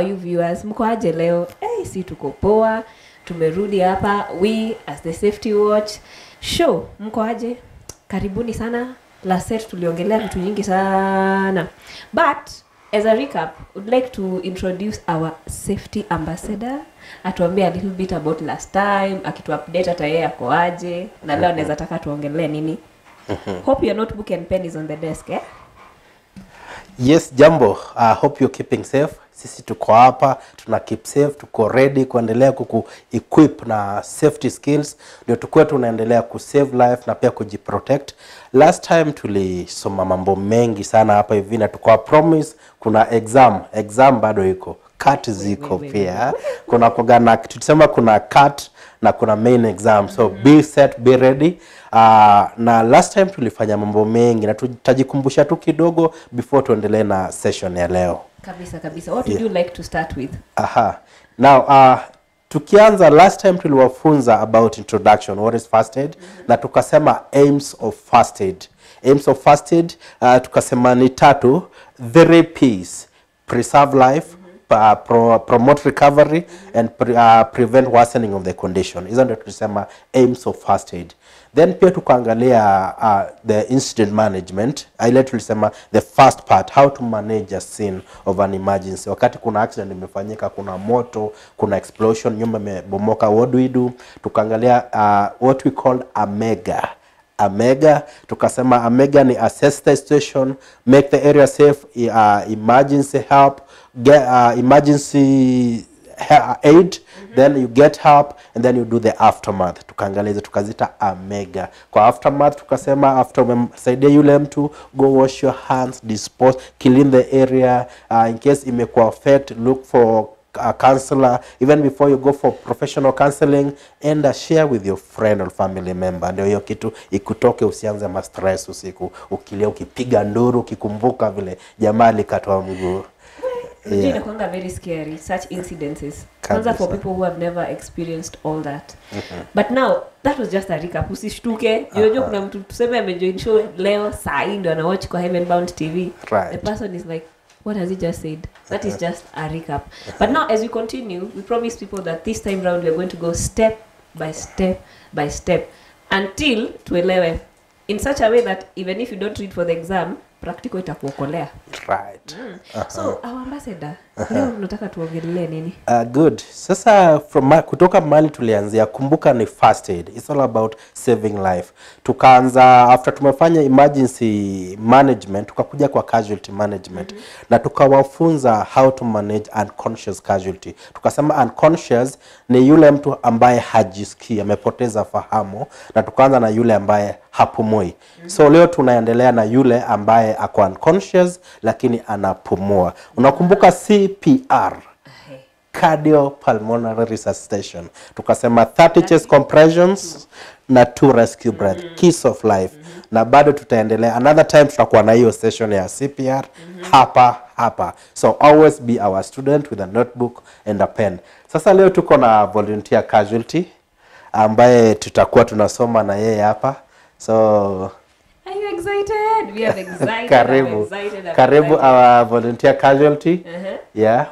you viewers mkoaje leo hey, eh, si tuko poa tumerudi hapa we as the safety watch show mkoaje karibuni sana laset tuliongelea vitu nyingi sana but as a recap would like to introduce our safety ambassador atuambie a little bit about last time akituupdate hata yeye akoaje na leo mm-hmm. anaweza taka tuongelee nini hope your notebook and pen is on the desk eh? yes jambo uh, hope you're keeping safe sisi tuko hapa, tuna keep safe, tuko ready kuendelea kuku equip na safety skills, ndio tukuwe tunaendelea ku save life na pia kujiprotect. Last time tulisoma mambo mengi sana hapa hivi, na tukawa promise kuna exam, exam bado iko cut ziko pia kuna kuga na tulisema kuna cut na kuna main exam, so mm -hmm. be set, be ready. Uh, na last time tulifanya mambo mengi na tutajikumbusha tu kidogo before tuendelee na session ya leo kabisa kabisa. What would yeah. you like to start with? Aha. Now, uh, tukianza last time tuliwafunza about introduction what is first aid mm -hmm. na tukasema aims of first aid aims of first aid uh, tukasema ni tatu three P's preserve life mm -hmm Uh, pro, promote recovery and pre, uh, prevent worsening of the condition. Hizo ndio tulisema aims of first aid. Then pia tukaangalia uh, the incident management, ile tulisema the first part, how to manage a scene of an emergency. Wakati kuna accident imefanyika, kuna moto, kuna explosion, nyumba imebomoka, what do we do? Tukaangalia uh, what we call a mega Amega. Tukasema Amega ni assess the situation, make the area safe, e, uh, emergency help, get uh, emergency aid mm -hmm. then you get help and then you do the aftermath tukaangalia tukazita amega kwa aftermath tukasema after umemsaidia yule mtu go wash your hands dispose clean the area uh, in case imekuwa affect look for a counselor even before you go for professional counseling enda share with your friend or family member ndio hiyo kitu ikutoke usianze ma stress usiku ukilia ukipiga nduru ukikumbuka vile jamaa alikatwa mguu yeah. inakuanga very scary such incidences kwanza for people who have never experienced all that mm-hmm. but now that was just a recap usishtuke unajua uh-huh. kuna mtu tuseme amejoin show leo saa hii ndo anawatch kwa heavenbound tv right. the person is like what has he just said that is uh-huh. just a recap uh-huh. but now as we continue we promise people that this time round weare going to go step by step by step until tuelewe in such a way that even if you don't read for the exam practical itakuokolea right. mm. uh -huh. so our ambassador Leo tuongelee nini? Uh, good. Sasa from ma kutoka mali tulianzia, kumbuka ni first aid. It's all about saving life. Tukaanza after tumefanya emergency management, tukakuja kwa casualty management mm -hmm. na tukawafunza how to manage unconscious casualty. Tukasema unconscious ni yule mtu ambaye hajisikii, amepoteza fahamu, na tukaanza na yule ambaye hapumui. Mm -hmm. So leo tunaendelea na yule ambaye ako unconscious lakini anapumua. Unakumbuka si CPR cardiopulmonary resuscitation, tukasema 30 chest compressions mm-hmm. na two rescue breath mm -hmm. kiss of life mm -hmm. na bado tutaendelea another time tutakuwa na hiyo session ya CPR mm -hmm. hapa hapa so always be our student with a notebook and a pen sasa leo tuko na volunteer casualty ambaye tutakuwa tunasoma na yeye hapa so Are you excited? We are excited. Karibu. Excited. Karibu our volunteer casualty. Uh -huh. Yeah.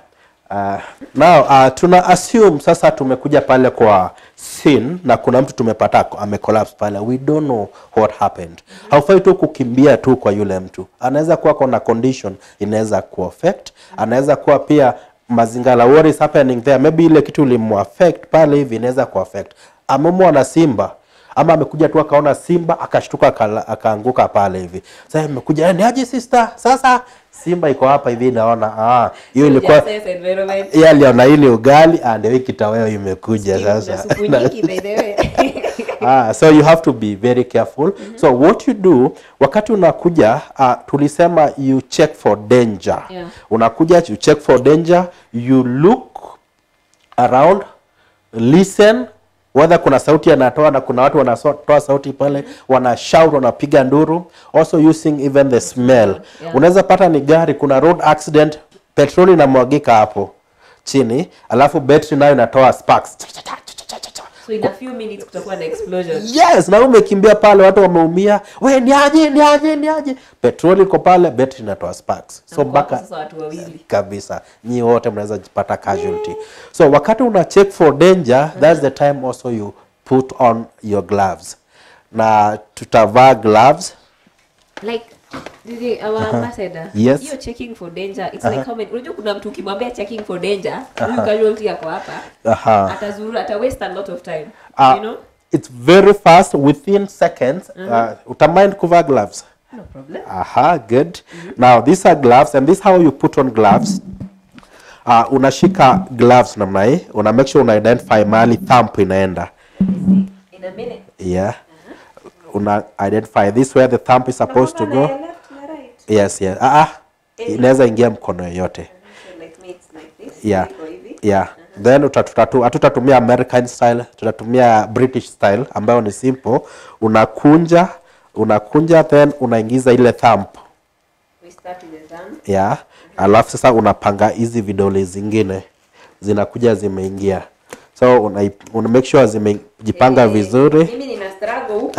Uh, now uh, tuna assume sasa tumekuja pale kwa scene na kuna mtu tumepata amecollapse pale, we don't know what happened. Mm -hmm. Haufai tu kukimbia tu kwa yule mtu, anaweza kuwa kona condition inaweza kuaffect, mm -hmm. anaweza kuwa pia mazingira, what is happening there, maybe ile kitu ilimwaffect pale hivi inaweza kuaffect. Amemwona simba ama amekuja tu akaona simba akashtuka akaanguka pale hivi. Sasa amekuja eh, ni aje sister, sasa simba iko hapa hivi, naona ah, hiyo ilikuwa yeye aliona hii ni ugali ah, ndio kitaweo imekuja sasa. ah, so you have to be very careful. Mm -hmm. So what you do wakati unakuja uh, tulisema you check for danger. Yeah. Unakuja you check for danger, you look around, listen whether kuna sauti anatoa na kuna watu wanatoa sauti pale wanashout wanapiga nduru also using even the smell yeah. unaweza pata ni gari kuna road accident petroli inamwagika hapo chini alafu betri nayo inatoa sparks so yes na umekimbia pale watu wameumia we niaje niaje niaje petroli iko pale betri inatoa sparks so mpaka kabisa nyi wote mnaweza jipata casualty so wakati una check for danger mm. that's the time also you put on your gloves na tutavaa gloves like It's very fast within seconds. Uh -huh. uh, ah, utamind kuvaa gloves. No problem. Aha, good. Mm -hmm. Now these are gloves and this how you put on gloves. Uh, unashika gloves namna hii, una make sure una identify mahali thump inaenda. In a minute. Yeah. Uh-huh. Una identify this where the thump is supposed to go. Naela yes, yes. Ah, ah. Inaweza ingia mkono yoyote yeah. yeah. Uh-huh. Then hatutatumia American style, tutatumia British style ambayo ni simple. Unakunja, unakunja then unaingiza ile thumb. We start with the thumb. Yeah. Mm -hmm. Alafu sasa unapanga hizi vidole zingine zinakuja zimeingia. mm so una, una make sure zimejipanga hey, vizuri mimi nina struggle huku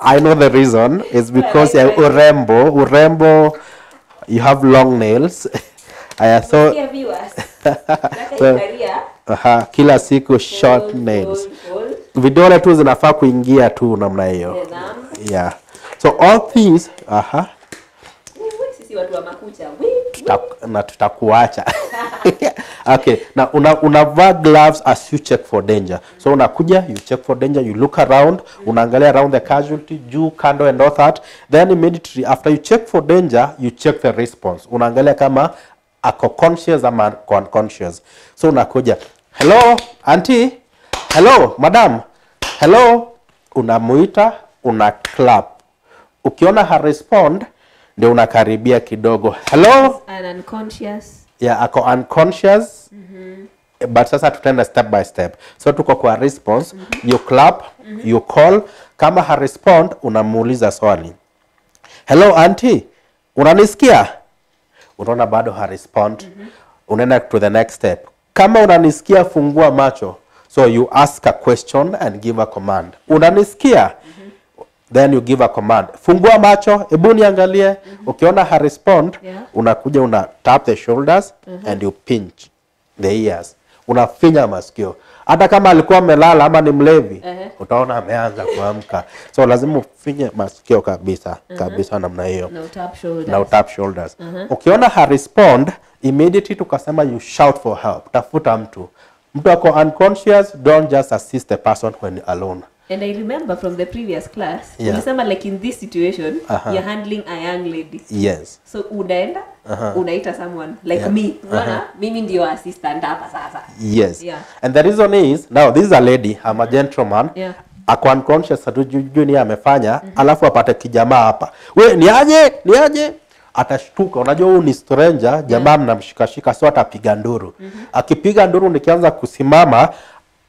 I know the reason is because ya urembo urembo you have long nails I thought so, uh, kila siku short nails gold, gold. vidole tu zinafaa kuingia tu namna hiyo yeah so all things aha uh -huh. Watu wa makucha. na tutakuacha okay na una, unavaa gloves as you check for danger so unakuja you check for danger you look around unaangalia around the casualty juu kando and all that then immediately after you check for danger you check the response unaangalia kama ako conscious ama unconscious so unakuja hello auntie hello madam hello unamuita una clap ukiona ha respond ndio unakaribia kidogo hello an unconscious yeah, ako unconscious mm -hmm. but sasa tutaenda step by step so tuko kwa response mm -hmm. you clap mm -hmm. you call kama ha respond unamuuliza swali hello auntie unanisikia unaona bado ha respond mm -hmm. unaenda to the next step kama unanisikia fungua macho so you ask a question and give a command unanisikia then you give a command fungua macho hebu niangalie mm -hmm. ukiona ha respond yeah. unakuja una tap the shoulders mm -hmm. and you pinch the ears unafinya masikio hata kama alikuwa amelala ama ni mlevi uh -huh. utaona ameanza kuamka so lazima ufinye masikio kabisa uh -huh. kabisa namna hiyo na utap shoulders, na utap shoulders. Uh -huh. ukiona ha respond immediately tukasema you shout for help tafuta mtu mtu ako unconscious don't just assist the person when alone and i remember from the previous class yeah. ulisema like in this situation uh-huh. you're handling a young lady yes so unaenda uh-huh. unaita someone like yeah. me uh-huh. mimi ndio assistant hapa sasa yes yeah. and the reason is now this is a lady i'm a gentleman yeah ako unconscious hatujui ni amefanya mm -hmm. alafu apate kijamaa hapa we ni aje ni aje atashtuka unajua huyu ni stranger jamaa yeah. mnamshikashika sio atapiga nduru mm -hmm. akipiga nduru nikianza kusimama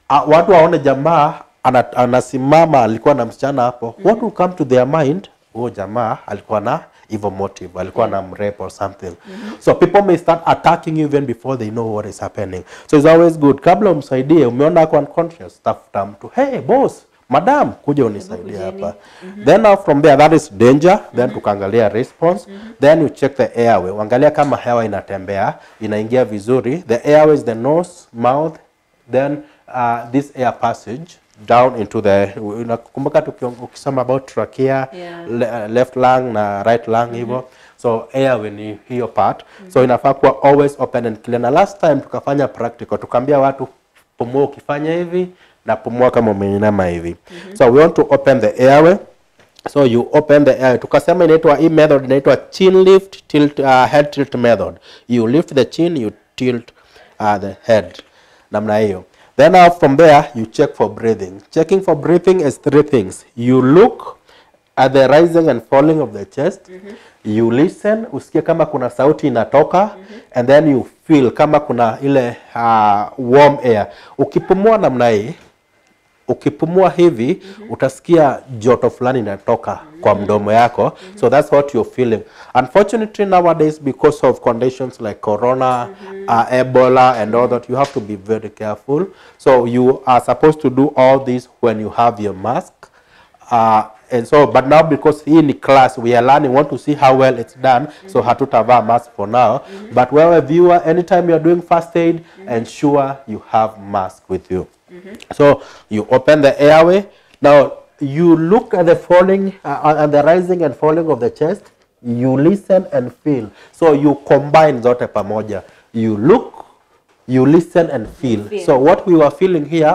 a, watu waone jamaa ana, anasimama alikuwa na msichana hapo mm. -hmm. what will come to their mind huyo jamaa alikuwa na evil motive alikuwa mm. na mrep or something mm -hmm. so people may start attacking you even before they know what is happening so it's always good kabla umsaidie umeona ako unconscious tafuta mtu hey boss madam kuja unisaidie hapa mm -hmm. then now from there that is danger then mm -hmm. tukaangalia response mm -hmm. then you check the airway uangalia kama hewa inatembea inaingia vizuri the airways the nose mouth then uh, this air passage down into the unakumbuka ukisoma about trachea yeah. le, uh, left lung na right lung hivyo mm -hmm. hivyo so airway ni hiyo part mm -hmm. so mm-hmm. inafaa kuwa always open and clear na last time tukafanya practical tukaambia watu pumua ukifanya hivi na pumua kama umeinama hivi mm -hmm. so we want to open the airway so you open the air tukasema inaitwa hii method inaitwa chin lift tilt uh, head tilt method you lift the chin you tilt uh, the head namna hiyo Then uh, from there, you check for breathing. Checking for breathing is three things. You look at the rising and falling of the chest. Mm -hmm. You listen, usikia kama kuna sauti inatoka mm -hmm. and then you feel kama kuna ile uh, warm air. Ukipumua namna hii ukipumua hivi mm -hmm. utasikia joto fulani inatoka mm -hmm. kwa mdomo yako mm -hmm. so that's what you're feeling unfortunately nowadays because of conditions like corona mm -hmm. uh, ebola and all that you have to be very careful so you are supposed to do all this when you have your mask uh, and so but now because in class we are learning want to see how well it's done mm -hmm. so mm-hmm. hatutavaa mask for now mm -hmm. but wewe viewer anytime you're doing first aid mm -hmm. ensure you have mask with you mm -hmm. so you open the airway now you look at the falling uh, uh the rising and falling of the chest you listen and feel so you combine zote pamoja you look you listen and feel. feel. So what we were feeling here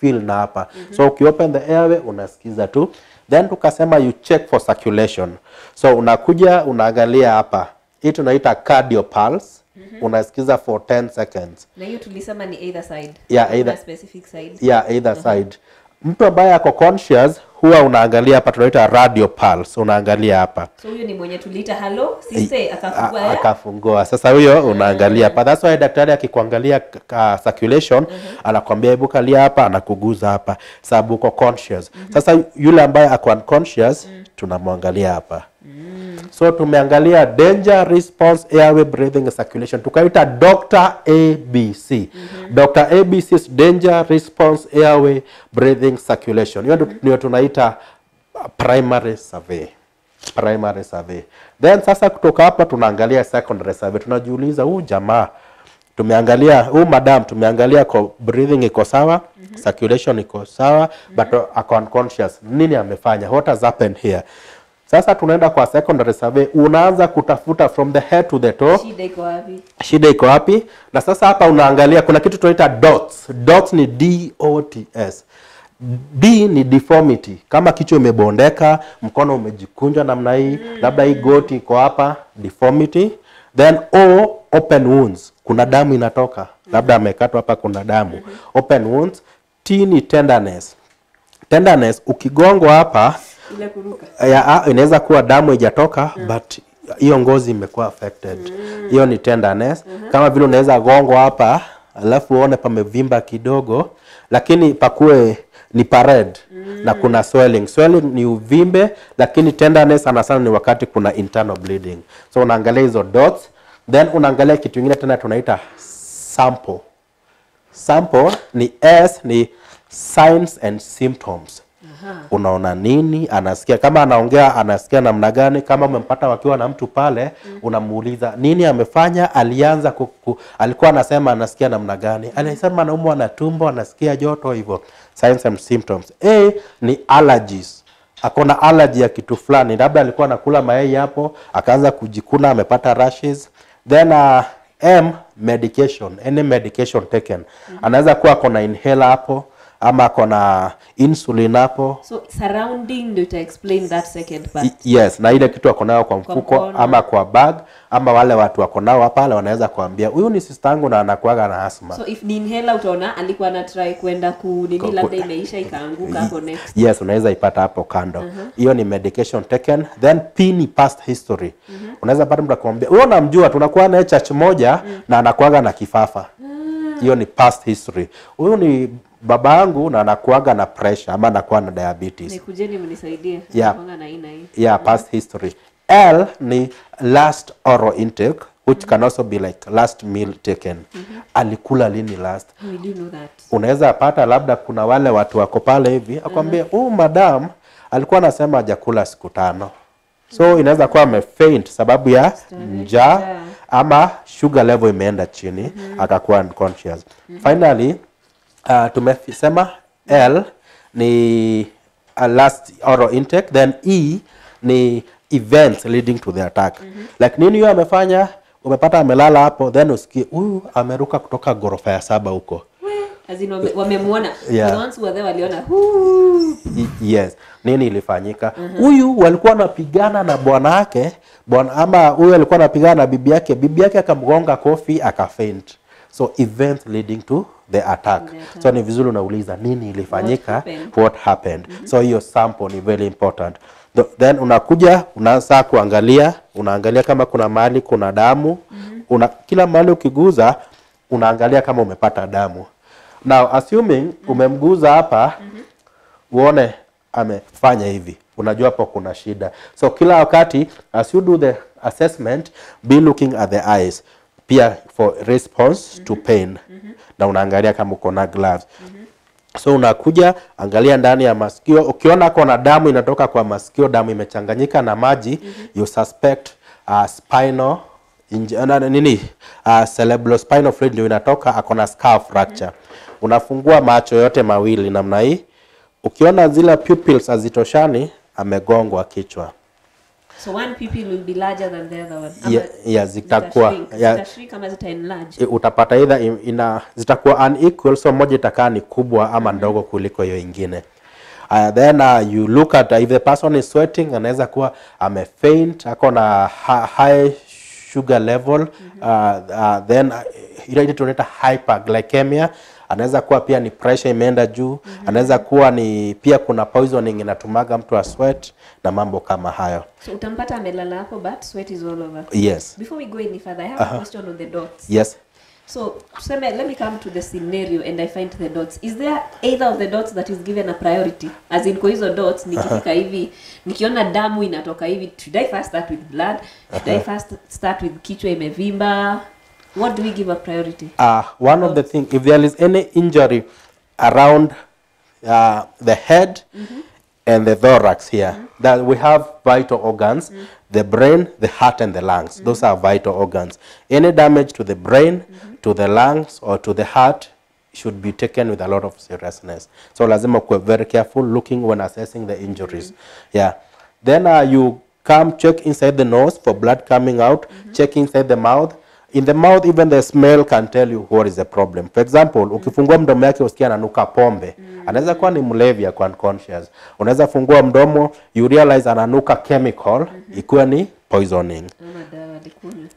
feel na apa. Mm -hmm. So open the airway unasikiza too. Then tukasema you check for circulation. So unakuja unaangalia hapa, hii tunaita cardio pulse mm -hmm. unasikiza for 10 seconds. Na hiyo tulisema ni either side. Yeah, either, specific side. Yeah, either uh -huh. side. Mtu ambaye ako conscious huwa unaangalia hapa tunaita radio pulse unaangalia hapa so huyo ni mwenye tuliita halo sisi akafungua eh? akafungua sasa huyo unaangalia hapa that's why daktari akikuangalia uh, circulation mm-hmm. anakwambia hebu kalia hapa anakuguza hapa sababu uko conscious mm-hmm. sasa yule ambaye ako unconscious mm-hmm. tunamwangalia hapa Mm. So tumeangalia danger response airway breathing circulation, tukaita Dr. ABC. Mm -hmm. Dr. ABC's danger response airway breathing circulation. Hiyo mm -hmm. ndio tunaita primary survey. Primary survey. Then sasa kutoka hapa tunaangalia secondary survey. Tunajiuliza huu jamaa tumeangalia huu madam tumeangalia ko breathing iko sawa mm -hmm. circulation iko sawa mm -hmm. but uh, unconscious. Nini amefanya? What has happened here? Sasa tunaenda kwa secondary survey, unaanza kutafuta from the head to the toe, shida iko wapi, shida iko wapi. Na sasa hapa unaangalia kuna kitu tunaita dots. Dots ni D O T S. D ni deformity, kama kichwa imebondeka, mkono umejikunja namna hii, mm. labda hii goti iko hapa, deformity. Then O, open wounds, kuna damu inatoka, labda hmm. amekatwa hapa, kuna damu mm -hmm. open wounds. T ni tenderness. Tenderness ukigongwa hapa yeah, inaweza kuwa damu haijatoka mm. but hiyo ngozi imekuwa affected hiyo mm. ni tenderness mm -hmm. kama vile unaweza gongo hapa alafu uone pamevimba kidogo lakini pakue ni pared mm. na kuna swelling. Swelling ni uvimbe, lakini tenderness sana sana ni wakati kuna internal bleeding. So unaangalia hizo dots, then unaangalia kitu kingine tena tunaita sample. Sample ni S ni signs and symptoms unaona nini, anasikia kama anaongea, anasikia namna gani. Kama umempata wakiwa na mtu pale, mm. unamuuliza nini amefanya, alianza kuku, alikuwa anasema anasikia namna gani, mm. anasema anaumwa na tumbo, anasikia joto, hivyo signs and symptoms. A ni allergies akona allergy ya kitu fulani, labda alikuwa anakula mayai hapo akaanza kujikuna, amepata rashes. Then uh, M medication, any medication taken. Mm -hmm. Anaweza kuwa akona inhaler hapo ama ako na insulin hapo so surrounding ndio ita explain that second part yes na ile kitu ako nayo kwa mfuko kwa ama kwa bag ama wale watu wako nao pale wanaweza kuambia huyu ni sistangu na anakuaga na asma so if ni inhaler utaona alikuwa ana try kwenda ku nini labda imeisha ikaanguka hapo next yes unaweza ipata hapo kando uh-huh. hiyo uh -huh. ni medication taken then p ni past history uh -huh. unaweza pata mtu akwambia wewe unamjua tunakuwa naye church moja uh mm. -huh. na anakuaga na kifafa ah. hiyo ni past history huyu ni baba yangu na anakuaga na pressure ama anakuwa na diabetes. Nikujeni mnisaidie. Yeah. Na ina hii. Yeah, past history. L ni last oral intake which mm -hmm. can also be like last meal taken. Mm -hmm. Alikula lini last? We do know that. Unaweza pata labda kuna wale watu wako pale hivi akwambie, mm -hmm. "Oh madam, alikuwa anasema hajakula siku tano." So inaweza kuwa amefaint sababu ya njaa ama sugar level imeenda chini mm -hmm. akakuwa unconscious. Mm -hmm. Finally uh, tumesema L ni a uh, last oral intake, then E ni events leading to the attack. Mm -hmm. Like nini huyo amefanya, umepata amelala hapo, then usikie huyu ameruka kutoka gorofa ya saba huko wamemwona yeah. yes nini ilifanyika mhm. huyu uh -huh. walikuwa anapigana na bwana yake bwana ama huyu alikuwa anapigana na bibi yake bibi yake akamgonga kofi akafaint so events leading to the attack. The attack. So ni vizuri unauliza nini ilifanyika, what happened. Mm -hmm. So hiyo sample ni very important. The, then unakuja unaanza kuangalia, unaangalia kama kuna mahali kuna damu mm -hmm. una, kila mahali ukiguza unaangalia kama umepata damu. Now assuming mm -hmm. umemguza hapa mm -hmm. uone amefanya hivi, unajua hapo kuna shida. So kila wakati as you do the assessment be looking at the eyes pia for response mm -hmm. to pain mm -hmm. na unaangalia kama uko na gloves mm -hmm. so unakuja angalia ndani ya masikio ukiona kona damu inatoka kwa masikio damu imechanganyika na maji mm -hmm. you suspect uh, spinal Inja, nini uh, cerebral spinal fluid ndio inatoka na skull fracture mm -hmm. unafungua macho yote mawili namna hii ukiona zile pupils hazitoshani amegongwa kichwa So one pupil will be larger than the other one. Ama yeah, yeah, zitakuwa zita yeah. ama zita enlarge. Eh, utapata either ina zitakuwa unequal, so moja itakaa ni kubwa ama mm-hmm. ndogo kuliko hiyo ingine. Uh, then uh, you look at uh, if the person is sweating, anaweza kuwa amefaint, ako na high sugar level mm -hmm. uh, uh, then uh, eh, ile hyperglycemia anaweza kuwa pia ni pressure imeenda juu mm -hmm. anaweza kuwa ni pia kuna poisoning inatumaga mtu a sweat na mambo kama hayo so utampata amelala hapo but sweat is all over yes before we go any further i have uh -huh. a uh-huh. question on the dots yes So, tuseme, let me come to the scenario and I find the dots. Is there either of the dots that is given a priority? As in, kwa hizo dots, nikifika uh -huh. hivi, nikiona damu inatoka hivi, should I first start with blood? Should uh -huh. I uh-huh. first start with kichwa imevimba? What do we give a priority? Uh, of the things, if there is any injury around uh, the head mm -hmm. and the thorax here, mm -hmm. that we have vital organs, mm -hmm. the brain, the heart and the lungs. Mm-hmm. Those are vital organs. Any damage to the brain, mm-hmm. to the lungs or to the heart should be taken with a lot of seriousness. So lazima are very careful looking when assessing the injuries. Mm-hmm. Yeah. Then uh, you come check inside the nose for blood coming out, check inside the mouth, in the mouth even the smell can tell you what is the problem for example mm. ukifungua mdomo yake usikia ananuka pombe mm. anaweza kuwa ni mlevi ako unconscious unaweza fungua mdomo you realize ananuka chemical mm -hmm. ikiwa ni poisoning mm.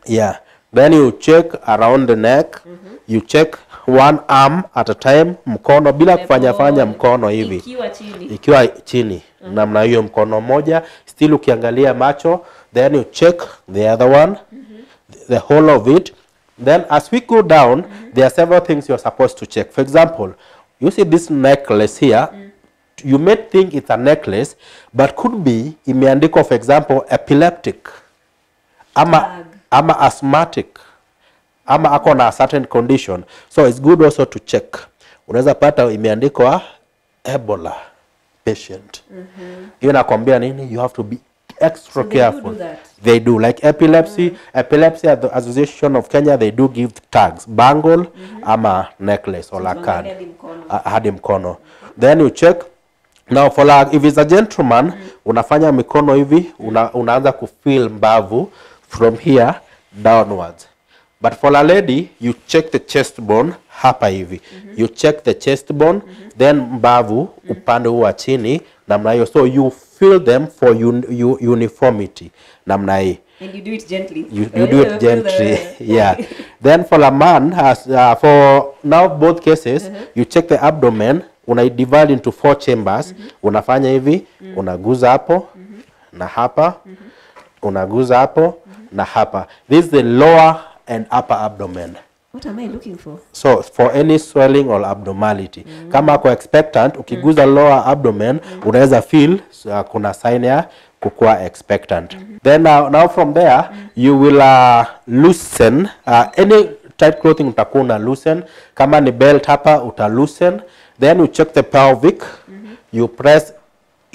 yeah then you check around the neck mm -hmm. you check one arm at a time mkono bila kufanya fanya mkono hivi ikiwa chini, ikiwa chini. Mm -hmm. namna hiyo mkono moja still ukiangalia macho then you check the other one mm -hmm the whole of it. Then as we go down, mm -hmm. there are several things you're supposed to check. For example, you see this necklace here. Mm. You may think it's a necklace, but could be imeandikwa for example epileptic ama, ama asthmatic ama ako na a certain condition. So it's good also to check. Unaweza pata imeandikwa Ebola patient. Mm -hmm. Hiyo nakwambia nini? You have to be extra so careful. They do, do They do. Like epilepsy, mm. epilepsy at the Association of Kenya, they do give tags, bangle mm -hmm. ama necklace or so like card. lakad hadi Mm -hmm. Then you check Now for like, if it's a gentleman mm. -hmm. unafanya mikono hivi una, unaanza kufeel mbavu from here downwards. But for a lady you check the chest bone hapa hivi mm -hmm. you check the chest bone mm -hmm. then mbavu mm -hmm. upande huu chini namna hiyo so you fill them for un, u, uniformity namna hii and you do it gently you, you do it gently yeah then for a man has uh, for now both cases uh -huh. you check the abdomen divide into four chambers mm -hmm. unafanya hivi mm -hmm. unaguza hapo mm -hmm. na hapa mm -hmm. unaguza hapo mm -hmm. na hapa this is the lower and upper abdomen What am I looking for? So for any swelling or abnormality mm. kama kwa expectant ukiguza mm. lower abdomen mm. unaweza feel uh, kuna sign ya kukua expectant mm -hmm. then uh, now from there mm. you will uh, loosen uh, any tight clothing utakuwa una loosen kama ni belt hapa uta loosen then you check the pelvic mm -hmm. you press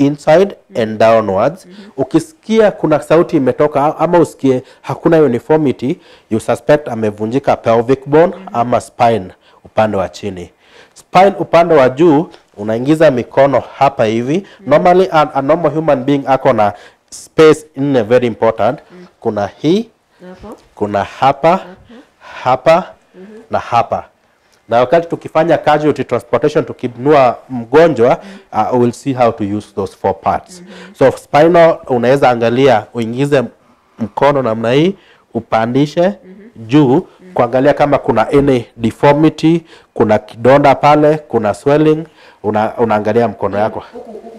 inside mm -hmm. and downwards. mm -hmm. Ukisikia kuna sauti imetoka ama usikie hakuna uniformity, you suspect amevunjika pelvic bone mm -hmm. ama spine upande wa chini. Spine upande wa juu unaingiza mikono hapa hivi. mm -hmm. Normally a, a normal human being ako na space in a very important. mm -hmm. Kuna hii, kuna hapa, hapa mm -hmm. na hapa mm na wakati tukifanya casualty transportation tukinua mgonjwa uh, we'll see how to use those four parts mm -hmm. so spinal unaweza angalia uingize mkono namna hii upandishe mm -hmm. juu mm -hmm. kuangalia kama kuna any deformity kuna kidonda pale kuna swelling una, unaangalia mkono mm-hmm. yako mm -hmm.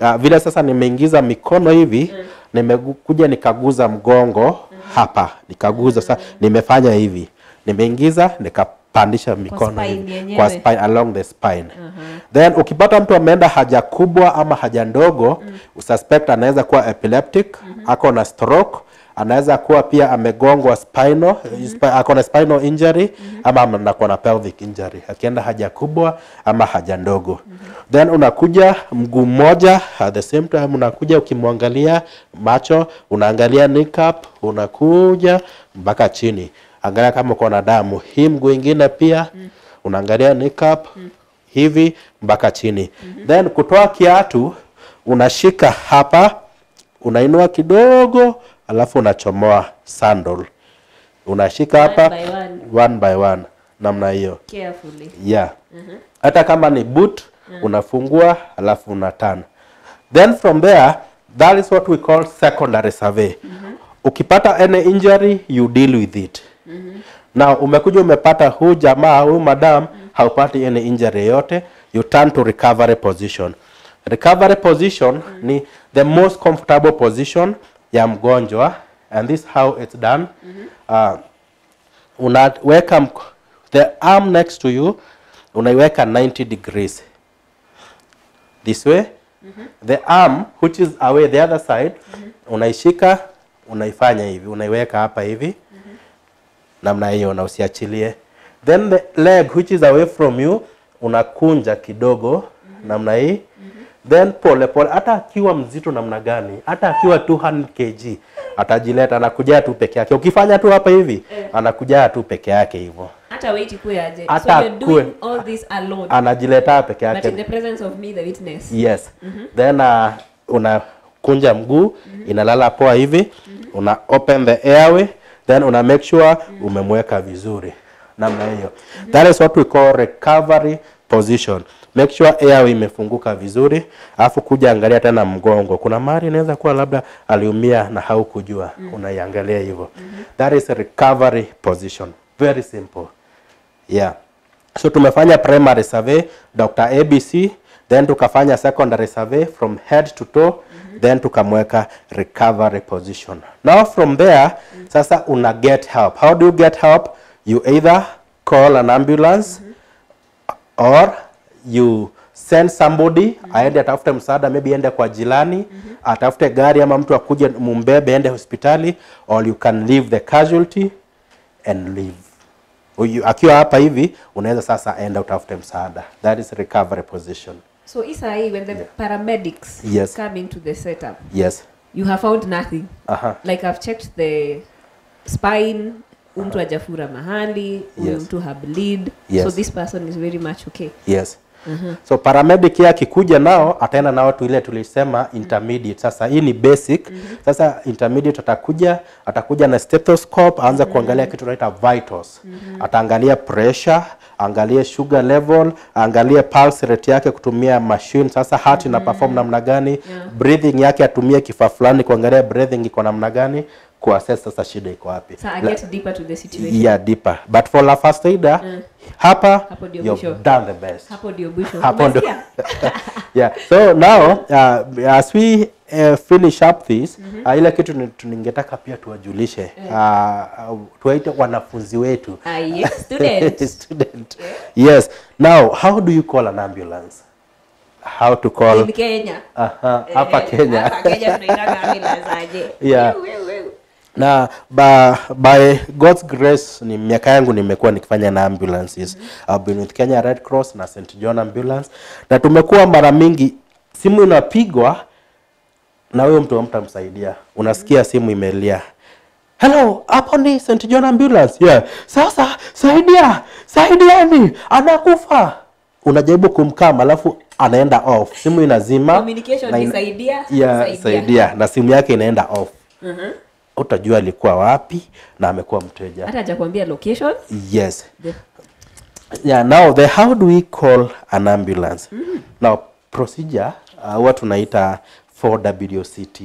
Uh, vile sasa nimeingiza mikono hivi mm. nimekuja nikaguza mgongo mm. hapa nikaguza mm. Mm-hmm. sasa nimefanya hivi mm nimeingiza nikapandisha mikono hivi kwa spine, along the spine. Uh-huh. Then ukipata mtu ameenda haja kubwa ama haja ndogo mm. ususpect anaweza kuwa epileptic mm-hmm. ako na stroke anaweza kuwa pia amegongwa spinal mm -hmm. ako na spinal injury mm -hmm. ama anakuwa na pelvic injury akienda haja kubwa ama haja ndogo mm -hmm. then unakuja mguu mmoja at the same time unakuja ukimwangalia macho unaangalia kneecap unakuja mpaka chini angalia kama uko na damu hii mguu ingine pia mm. unaangalia kneecap mm. hivi mpaka chini mm -hmm. then kutoa kiatu unashika hapa unainua kidogo alafu unachomoa sandal unashika one hapa by one, one, by one namna hiyo carefully yeah mm mm-hmm. huh hata kama ni boot uh-huh. unafungua alafu unatana then from there that is what we call secondary survey mm -hmm. ukipata any injury you deal with it mm na umekuja umepata huu jamaa huu madam mm -hmm. haupati any injury yote you turn to recovery position recovery position mm -hmm. ni the most comfortable position ya mgonjwa and this how it's done mm -hmm. uh, unaweka the arm next to you unaiweka 90 degrees this way the arm which is away the other side mm -hmm. unaishika unaifanya hivi unaiweka hapa hivi namna hiyo na usiachilie. Then the leg which is away from you unakunja kidogo mm -hmm. namna hii mm -hmm. then pole pole, hata akiwa mzito namna gani, hata akiwa 200 kg atajileta, anakuja tu peke yake. Ukifanya tu hapa hivi eh, anakuja tu peke yake hivyo hata weight kuwe aje. Hata so you're kue, doing all this alone. Anajileta peke yake. But in the presence of me the witness. Yes. Mm -hmm. Then uh, unakunja mguu mm -hmm. inalala poa hivi mm -hmm. una open the airway then una make sure umemweka vizuri namna hiyo. That is what we call recovery position. Make sure airway imefunguka vizuri, afu kuja angalia tena mgongo. Kuna mahali inaweza kuwa labda aliumia na haukujua, mm. -hmm. unaiangalia hivyo. Mm -hmm. That is a recovery position. Very simple. Yeah. So tumefanya primary survey Dr. ABC, then tukafanya secondary survey from head to toe, mm -hmm. then tukamweka recovery position. Now from there sasa una get help. How do you get help? You either call an ambulance mm -hmm. or you send somebody mm -hmm. aende atafute msaada maybe ende kwa jirani mm -hmm. atafute gari ama mtu akuje mumbebe ende hospitali or you can leave the casualty and leave. Akiwa hapa hivi unaweza sasa enda utafute msaada. That is recovery position. So isa hii when the yeah. paramedics yes. come into the setup, yes, you have found nothing. Uh -huh. Like I've checked the spine mtu ajafura mahali yes. mtu hableed yes. so this person is very much okay yes Mm-hmm. So paramedic yeye akikuja nao ataenda nao tu ile tulisema intermediate. Sasa hii ni basic. Mm-hmm. Sasa intermediate atakuja atakuja na stethoscope aanze mm-hmm. kuangalia kitu tunaita vitals. Mm-hmm. Ataangalia pressure, angalie sugar level, angalie pulse rate yake kutumia machine. Sasa heart mm-hmm. ina perform mm-hmm. namna gani? Yeah. Breathing yake atumie kifaa fulani kuangalia breathing iko namna gani kuassess sasa shida iko wapi. So I get deeper to the situation. Yeah, deeper. But for la first aider mm. hapa hapo ndio mwisho. Done the best. Hapo ndio mwisho. Hapo ndio. yeah. So now uh, as we uh, finish up this mm -hmm. uh, ile kitu tuningetaka pia tuwajulishe mm. uh, tuwaite wanafunzi wetu. Uh, yes, student. student. Yeah. Yes. Now how do you call an ambulance? how to call in Kenya. Aha, uh -huh. hapa eh, Kenya. Hapa Kenya tunaitaka ambulance aje. Yeah. Wee, wee, wee na ba, by God's grace ni miaka yangu nimekuwa nikifanya na ambulances mm -hmm. I've with Kenya Red Cross na St John Ambulance, na tumekuwa mara mingi simu inapigwa na huyo mtu hamtamsaidia, unasikia mm-hmm. simu imelia Hello, hapo ni St John Ambulance. Yeah. Sasa saidia, saidiani, anakufa. Unajaribu kumkam alafu anaenda off. Simu inazima. Communication na ina... saidia, yeah, saidia. saidia na simu yake inaenda off. Mm -hmm utajua alikuwa wapi na amekuwa mteja. Hata hajakwambia location. Yes. The... Yeah, now the how do we call an ambulance? Mm -hmm. Now procedure uh, huwa tunaita 4WCT.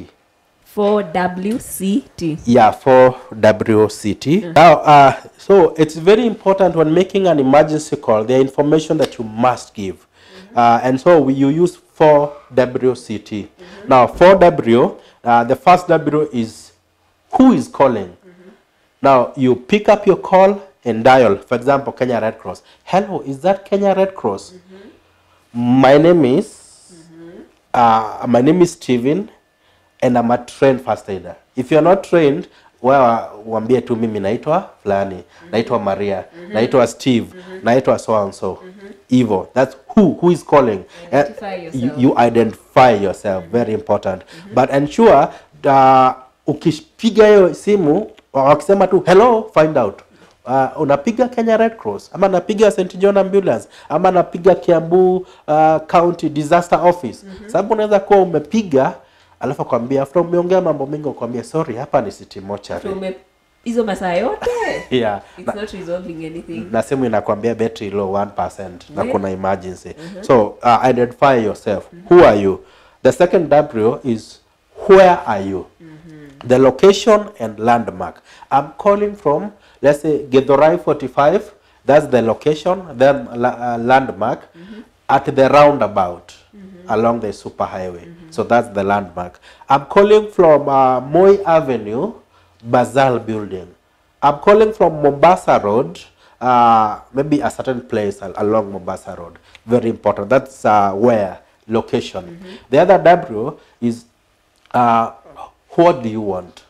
4WCT. Yeah, 4WCT. Mm -hmm. Now, uh, so it's very important when making an emergency call, the information that you must give. Mm -hmm. Uh, and so we, you use 4WCT. Mm -hmm. Now, 4W, uh, the first W is who is calling. Mm -hmm. Now you pick up your call and dial, for example, Kenya Red Cross. Hello, is that Kenya Red Cross? Mm -hmm. My name is, mm -hmm. uh, my name is Steven and I'm a trained first aider. If you're not trained, well uambie tu mimi naitwa fulani, naitwa Maria, mm -hmm. naitwa Steve, mm -hmm. naitwa so and so. Mm -hmm. that's who who is calling. Identify uh, you, you identify yourself, mm -hmm. very important. Mm -hmm. But ensure uh, ukipiga hiyo simu wakisema tu hello find out uh, unapiga Kenya Red Cross ama napiga St John Ambulance ama napiga Kiambu uh, County Disaster Office mm -hmm. Sababu unaweza kuwa umepiga alafu akwambia after umeongea mambo mengi akwambia sorry, hapa ni city mortuary hizo masaa yote yeah. It's na, not resolving anything. Na simu inakwambia battery low 1% yeah. na kuna emergency mm -hmm. So uh, identify yourself mm -hmm. Who are you? The second W is where are you? the location and landmark. I'm calling from, let's say, Gedorai 45, that's the location, the uh, landmark, mm -hmm. at the roundabout mm -hmm. along the superhighway. Mm -hmm. So that's the landmark. I'm calling from uh, Moy Avenue, Basal Building. I'm calling from Mombasa Road, uh, maybe a certain place along Mombasa Road. Very important. That's uh, where location. Mm-hmm. The other W is uh, what do you want?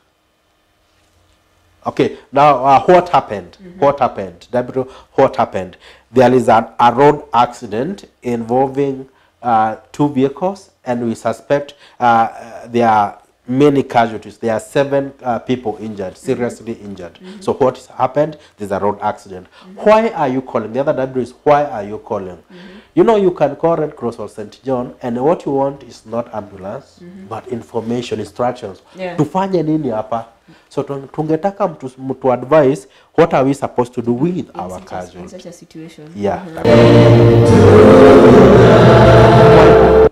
Okay, now uh, what happened? Mm -hmm. What happened? Deputy? what happened? There is a road accident involving uh, two vehicles, and we suspect uh, there are many casualties. There are seven uh, people injured, mm-hmm. seriously mm -hmm. injured. Mm -hmm. So what happened? There's a road accident. Mm-hmm. Why are you calling? The other W is why are you calling? Mm-hmm. You know, you can call Red Cross or St. John and what you want is not ambulance mm -hmm. but information, instructions. Yeah. Tufanye nini hapa? So tungetaka mtu, mtu advise what are we supposed to do with in our such such a situation. Yeah. Mm -hmm.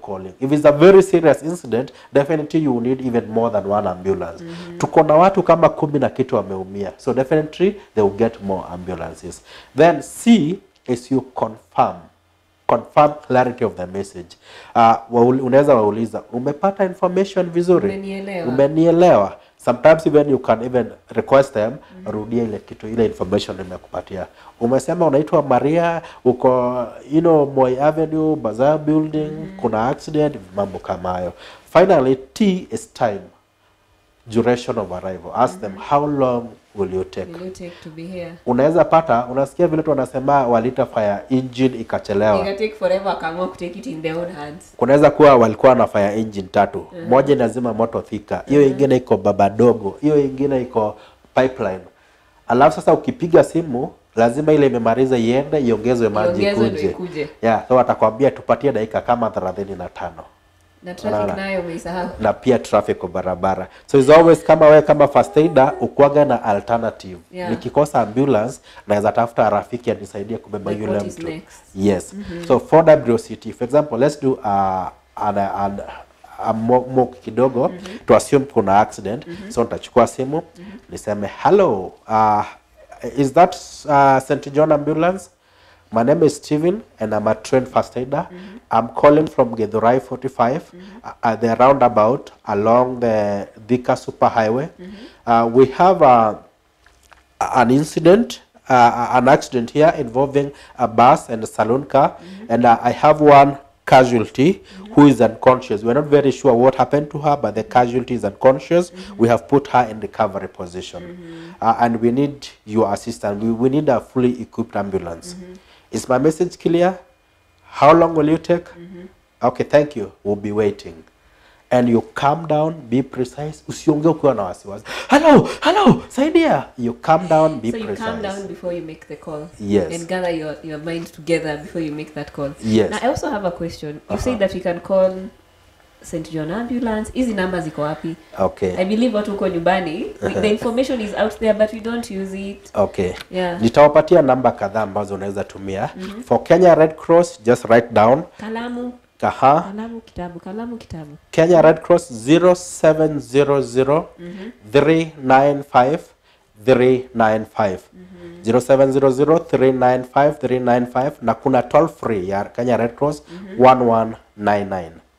Calling. If it's a very serious incident, definitely you need even more than one ambulance. Mm -hmm. Tuko na watu kama kumi na kitu wameumia. So definitely they will get more ambulances. Then C is you confirm confirm clarity of the message. Uh, unaweza wauliza umepata information vizuri, umenielewa, umenielewa. Sometimes even you can even request them mm -hmm. rudia ile kitu ile information nimekupatia. Umesema unaitwa Maria, uko you know Moi Avenue, Bazaar Building, mm -hmm. kuna accident, mambo kama hayo. Finally, T is time duration of arrival. Ask mm -hmm. them mm-hmm. how long will you take? Will you take to be here? Unaweza pata, unasikia vile tu wanasema walita fire engine ikachelewa. Ika take forever akaamua ku take it in their own hands. Kunaweza kuwa walikuwa na fire engine tatu. Mm -hmm. Moja inazima moto thika, hiyo mm -hmm. ingine iko baba dogo, hiyo ingine iko pipeline. Alafu sasa ukipiga simu lazima ile imemaliza iende iongezwe maji kuje. Yeah, so watakwambia tupatie dakika kama 35. na tano na na pia traffic kwa barabara, so it's always kama wewe kama first aider ukwaga na alternative yeah. Nikikosa ambulance naweza tafuta rafiki anisaidie kubeba like yule mtu yes mm -hmm. So for WCT for example let's do uh, an, an, mok kidogo mm -hmm. to assume kuna accident mm -hmm. so nitachukua simu mm -hmm. niseme hello uh, is that uh, St John ambulance My name is Steven, and I'm a trained first aider. Mm -hmm. I'm calling from Gedurai 45 mm -hmm. at the roundabout along the Dika Superhighway. Mm -hmm. uh, we have uh, an incident, uh, an accident here involving a bus and a saloon car, mm-hmm. and uh, I have one casualty mm-hmm. who is unconscious. We're not very sure what happened to her, but the casualty is unconscious. Mm -hmm. We have put her in recovery position. Mm -hmm. uh, and we need your assistance. We, we need a fully equipped ambulance. Mm -hmm. Is my message clear? How long will you take? Mm -hmm. Okay, thank you. We'll be waiting. And you calm down, be precise. Usiongee ukiwa na wasiwasi. Hello, hello, saidia. You calm down, be so precise. So you calm down before you make the call. Yes. And gather your, your mind together before you make that call. Yes. Now I also have a question. You uh -huh. say that you can call St John ambulance. Hizi namba ziko wapi? Okay. I believe watu uko nyumbani. The uh-huh. information is out there but we don't use it. Okay. Yeah. Nitawapatia namba kadhaa ambazo unaweza tumia. Mm -hmm. For Kenya Red Cross just write down. Kalamu. Kaha. Kalamu kitabu, kalamu kitabu. Kenya Red Cross 0700 mm -hmm. 395 395 mm -hmm. 0700 395 395 na kuna toll free ya Kenya Red Cross mm -hmm. 1199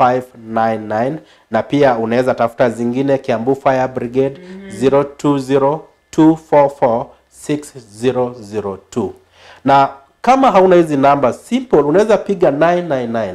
599 na pia unaweza tafuta zingine Kiambu Fire Brigade mm -hmm. 0202446002 na kama hauna hizi namba simple unaweza piga 999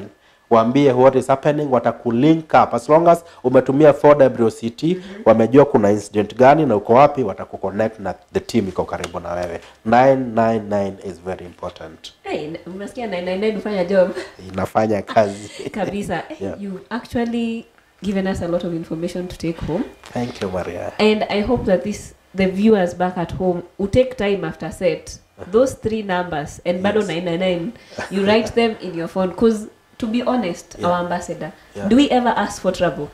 waambie what is happening, watakulink up as long as umetumia 4WCT mm -hmm. Wamejua kuna incident gani na uko wapi, watakuconnect na the team iko karibu na wewe. 999 is very important. Hey, unasikia 999 ufanya job inafanya kazi kabisa. yeah. You actually given us a lot of information to take home. Thank you, Maria. And I hope that this the viewers back at home who take time after set uh-huh. those three numbers and bado 999 you write them in your phone because to be honest yeah. our ambassador yeah. do we ever ask for trouble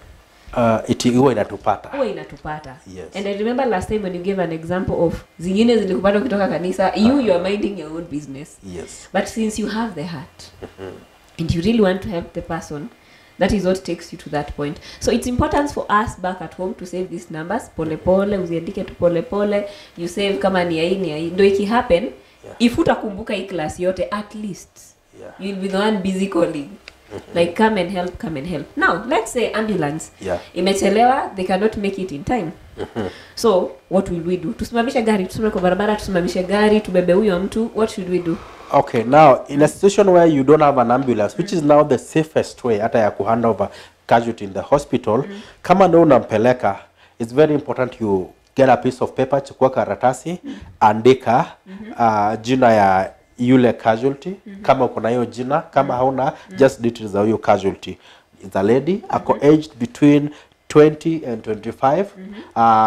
uh, it huwa inatupata huwa inatupata yes. and i remember last time when you gave an example of zingine zilikupata kutoka kanisa you uh-huh. you are minding your own business yes. but since you have the heart mm-hmm. and you really want to help the person that is what takes you to that point so it's important for us back at home to save these numbers polepole uziandike tu polepole you save kama ni aini aini ndo ikihappen yeah. if utakumbuka hii class yote at least yeah. you'll be the one busy calling Mm-hmm. like come and help come and help now let's say ambulance yeah. imechelewa they cannot make it in time mm-hmm. so what will we do tusimamishe gari tuseme kwa barabara tusimamishe gari tubebe huyo mtu what should we do okay now in a situation where you don't have an ambulance which is now the safest way hata ya kuhandover casualty in the hospital mm-hmm. kama ndo unampeleka it's very important you get a piece of paper chukua karatasi mm-hmm. andika mm-hmm. uh, jina ya yule casualty mm -hmm. kama uko na hiyo jina kama mhm. hauna mm -hmm. just details za huyo casualty lady mm lady ako mhm. aged between 20 and 25 mm -hmm.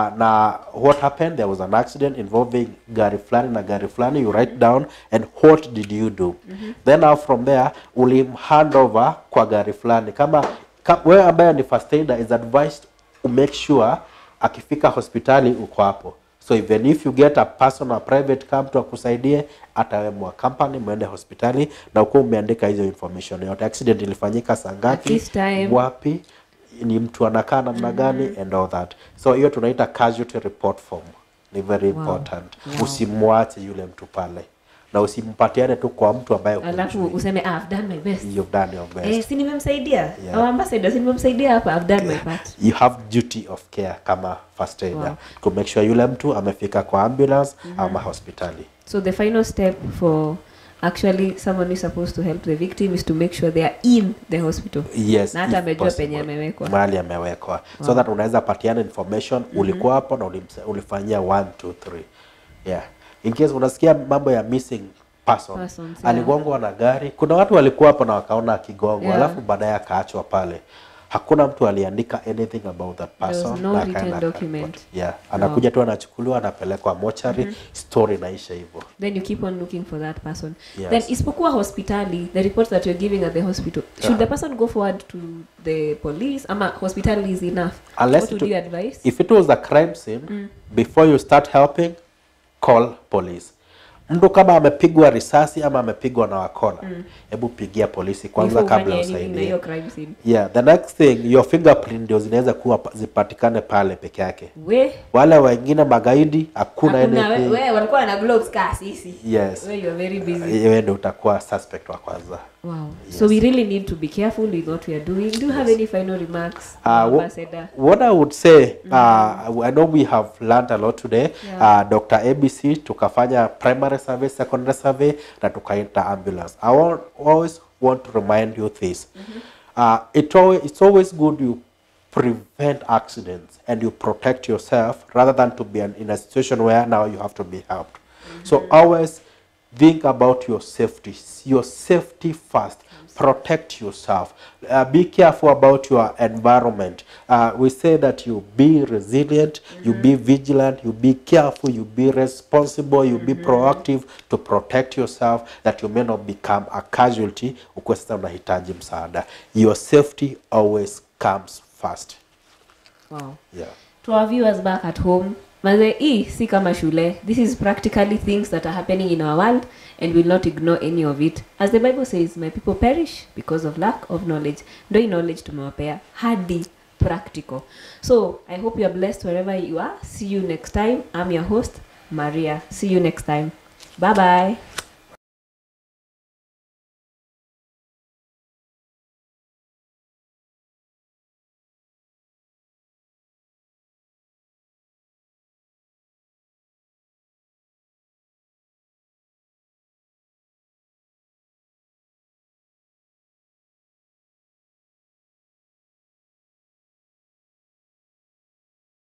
uh, na what happened there was an accident involving gari fulani na gari fulani you write mhm. down and what did you do mm -hmm. then now from there hand over kwa gari fulani kama, wewe ambaye ni first aider is advised make sure akifika hospitali uko hapo So even if you get a personal private camp mtu akusaidie, hata wewe mwa company mwende hospitali na uko umeandika hizo information yote, accident ilifanyika saa ngapi, wapi, ni mtu anakaa namna mm-hmm. gani and all that. So hiyo tunaita casualty report form, ni very wow. important. Wow. Usimwache yule mtu pale na usimpatiane tu kwa mtu ambaye alafu useme ah, I've done my best. You've done your best. Eh, si nimemsaidia yeah. Our oh, ambassador si nimemsaidia hapa, I've done my part. You have duty of care kama first aider wow. to make sure yule mtu amefika kwa ambulance mm -hmm. ama hospitali. So the final step for actually someone is supposed to help the victim is to make sure they are in the hospital. Yes, na hata amejua penye amewekwa, mahali amewekwa, wow. so that unaweza patiana information mm -hmm. ulikuwa mhm. hapo na ulifanyia 1 2 3 yeah in case unasikia mambo ya missing person, person aligongwa yeah. na gari. Kuna watu walikuwa hapo na wakaona akigongwa yeah. alafu baadaye akaachwa pale hakuna mtu aliandika anything about that person There was no written document. Yeah. Anakuja no. tu anachukuliwa anapelekwa mochari mm -hmm. story inaisha hivyo. Then you keep on looking for that person. Yes. Then isipokuwa hospitali, the report that you're giving at the hospital, yeah. should the person go forward to the police ama hospitali is enough? Unless What would you advise? If it was a crime scene, mm. before you start helping, call police. Mtu kama amepigwa risasi ama amepigwa na wakora, mm. hebu mm. pigia polisi kwanza kabla usaidie. Yeah, the next thing your fingerprint ndio zinaweza kuwa zipatikane pale peke yake. We. Wale wengine magaidi hakuna ene. anything. Wewe walikuwa na gloves kaa sisi. Yes. We, you are very busy. Wewe ndio utakuwa suspect wa kwanza. Wow. Yes. So we really need to be careful with what we are doing. Do you yes. have any final remarks, uh, Ambassador? What I would say, mm. uh, I know we have learned a lot today. Yeah. Uh, Dr. ABC tukafanya primary survey, secondary survey na tukaita ambulance. I want, always want to remind you this. Mm -hmm. uh, it always, it's always good you prevent accidents and you protect yourself rather than to be an, in a situation where now you have to be helped. Mm -hmm. So mm-hmm. always Think about your safety. Your safety first. Protect yourself. Uh, be careful about your environment. Uh, we say that you be resilient, mm -hmm. you be mm-hmm. vigilant, you be careful, you be responsible, you mm -hmm. be mm-hmm. proactive to protect yourself that you may not become a casualty unahitaji msaada. Your safety always comes first. Wow. Yeah. To our viewers back at home, Maze e si kama shule. This is practically things that are happening in our world and will not ignore any of it. As the Bible says, my people perish because of lack of knowledge. Ndio knowledge knowledge tumewapea hadi practical. So I hope you are blessed wherever you are. See you next time. I'm your host Maria. See you next time. Bye bye.